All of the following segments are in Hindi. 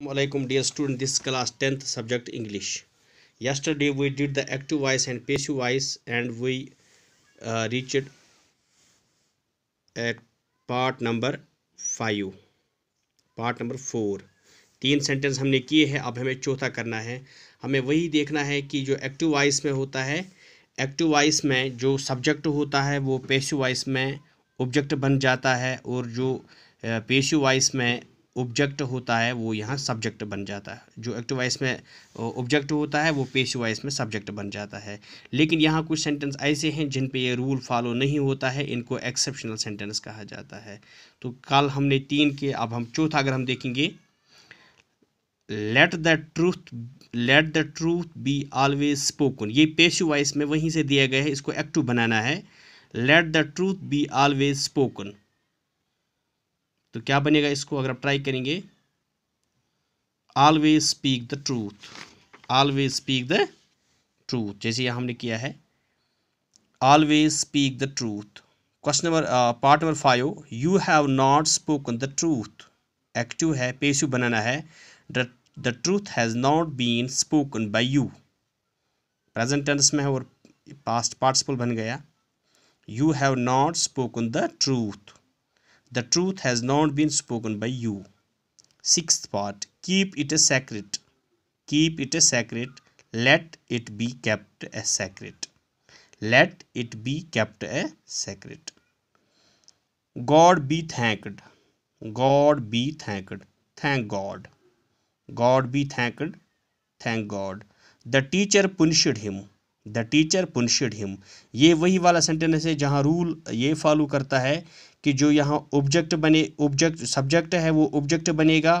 Assalamualaikum dear student this class 10th subject English yesterday we did the active voice and passive voice and we uh, reached at part number 5 part number 4 तीन सेंटेंस हमने किए हैं अब हमें चौथा करना है हमें वही देखना है कि जो एक्टिव वॉइस में होता है एक्टिव वॉइस में जो सब्जेक्ट होता है वो पेशिव वॉइस में ऑब्जेक्ट बन जाता है और जो पेशिव वॉइस में ऑब्जेक्ट होता है वो यहाँ सब्जेक्ट बन जाता है जो एक्टिव वॉइस में ऑब्जेक्ट होता है वो पेश वाइस में सब्जेक्ट बन जाता है लेकिन यहाँ कुछ सेंटेंस ऐसे हैं जिन पे ये रूल फॉलो नहीं होता है इनको एक्सेप्शनल सेंटेंस कहा जाता है तो कल हमने तीन के अब हम चौथा अगर हम देखेंगे let the truth let the truth be always spoken ये पेश वाइस में वहीं से दिया गया है इसको एक्टिव बनाना है let the truth be always spoken तो क्या बनेगा इसको अगर आप ट्राई करेंगे always speak the truth always speak the truth जैसे यहाँ हमने किया है always speak the truth question number part number five you have not spoken the truth active है पेशु बनाना है the truth has not been spoken by you present tense में है और पास्ट पार्टिसिपल बन गया you have not spoken the truth The truth has not been spoken by you. Sixth part Keep it a secret. Keep it a secret. Let it be kept a secret. Let it be kept a secret. God be thanked. God be thanked. Thank God. God be thanked. Thank God. The teacher punished him. The teacher punished him ये वही वाला सेंटेंस है जहाँ रूल ये फॉलो करता है कि जो यहाँ ऑब्जेक्ट बने ऑब्जेक्ट सब्जेक्ट है वो ऑब्जेक्ट बनेगा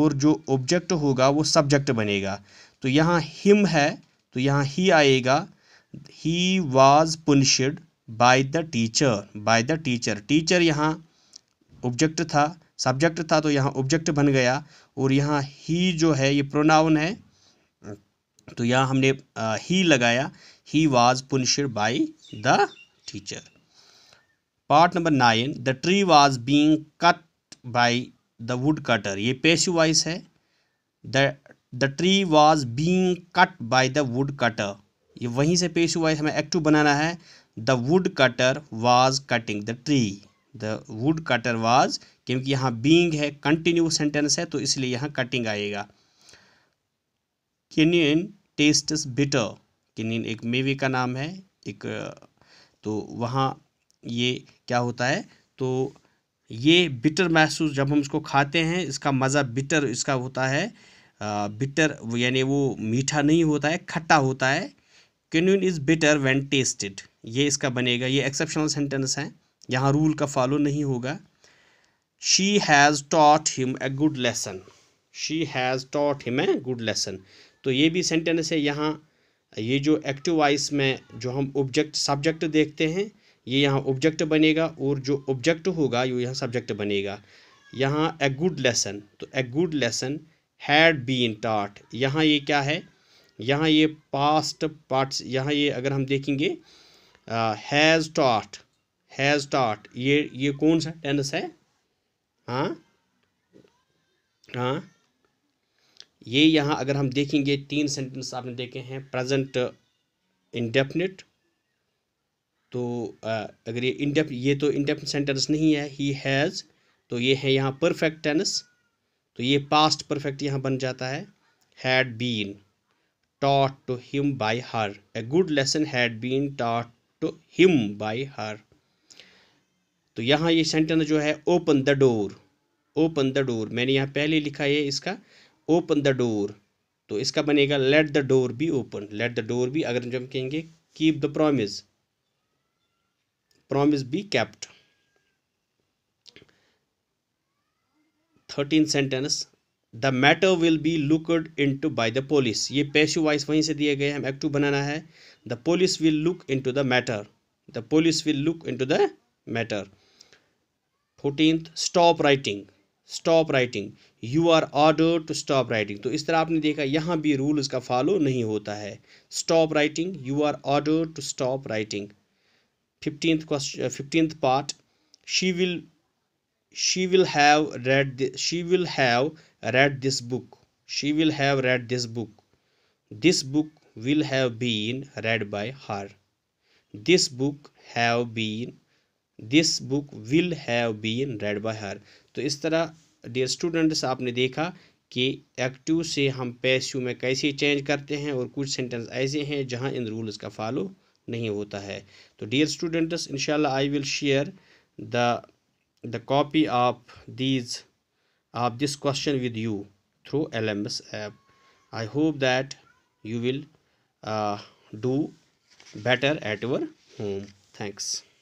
और जो ऑब्जेक्ट होगा वो सब्जेक्ट बनेगा तो यहाँ हिम है तो यहाँ ही आएगा he was punished by the teacher by the teacher teacher यहाँ ऑब्जेक्ट था सब्जेक्ट था तो यहाँ ऑब्जेक्ट बन गया और यहाँ ही जो है ये प्रोनाउन है तो यहाँ हमने ही लगाया he was punished by the teacher part number nine the tree was being cut by the wood cutter ये पेश वाइस है the the tree was being cut by the wood cutter ये वहीं से पेश वाइस हमें एक्टिव बनाना है the wood cutter was cutting the tree the wood cutter was क्योंकि यहाँ बींग है कंटिन्यू सेंटेंस है तो इसलिए यहाँ कटिंग आएगा किनियन टेस्टस बिटर किनियन एक मेवे का नाम है एक तो वहाँ ये क्या होता है तो ये बिटर महसूस जब हम इसको खाते हैं इसका मज़ा बिटर इसका होता है बिटर यानी वो मीठा नहीं होता है खट्टा होता है can is bitter when tasted ये इसका बनेगा ये एक्सेप्शनल सेंटेंस हैं यहाँ रूल का फॉलो नहीं होगा she has taught him a good lesson she has taught him a good lesson तो ये भी सेंटेंस है यहाँ ये जो एक्टिव वाइस में जो हम ऑब्जेक्ट सब्जेक्ट देखते हैं ये यहाँ ऑब्जेक्ट बनेगा और जो ऑब्जेक्ट होगा ये यहाँ सब्जेक्ट बनेगा यहाँ ए गुड लेसन तो a good lesson had been taught यहाँ ये क्या है यहाँ ये पास्ट पार्ट्स यहाँ ये अगर हम देखेंगे हैज़ टाट हैज़ टाट ये ये कौन सा टेंस है हाँ हाँ ये यहाँ अगर हम देखेंगे तीन सेंटेंस आपने देखे हैं प्रेजेंट इंडेफिनिट तो आ, अगर ये इंडेफ ये तो इंडेफिनिट सेंटेंस नहीं है ही हैज़ तो ये है यहाँ परफेक्ट टेंस तो ये पास्ट परफेक्ट यहाँ बन जाता है had been taught to him by her a good lesson had been taught to him by her तो यहाँ ये सेंटेंस जो है open the door open the door मैंने यहाँ पहले लिखा है इसका ओपन द डोर तो इसका बनेगा let the door be open let the door भी अगर जब कहेंगे keep the promise promise be kept thirteen sentence the matter will be looked into by the police ये पैशु वाइस वहीं से दिए गए हम एक्टिव बनाना है the police will look into the matter the police will look into the matter fourteen stop writing stop writing you are order to stop writing तो इस तरह आपने देखा यहाँ भी रूल इसका फॉलो नहीं होता है stop writing you are order to stop writing fifteenth question fifteenth part she will she will have read the, she will have read this book she will have read this book this book will have been read by her this book have been this book will have been read by her तो इस तरह डियर स्टूडेंट्स आपने देखा कि एक्टिव से हम पैसिव में कैसे चेंज करते हैं और कुछ सेंटेंस ऐसे हैं जहां इन रूल्स का फॉलो नहीं होता है तो डियर स्टूडेंट्स इनशाला I will share the the copy of these of this question with you through L M S app I hope that you will do better at at home thanks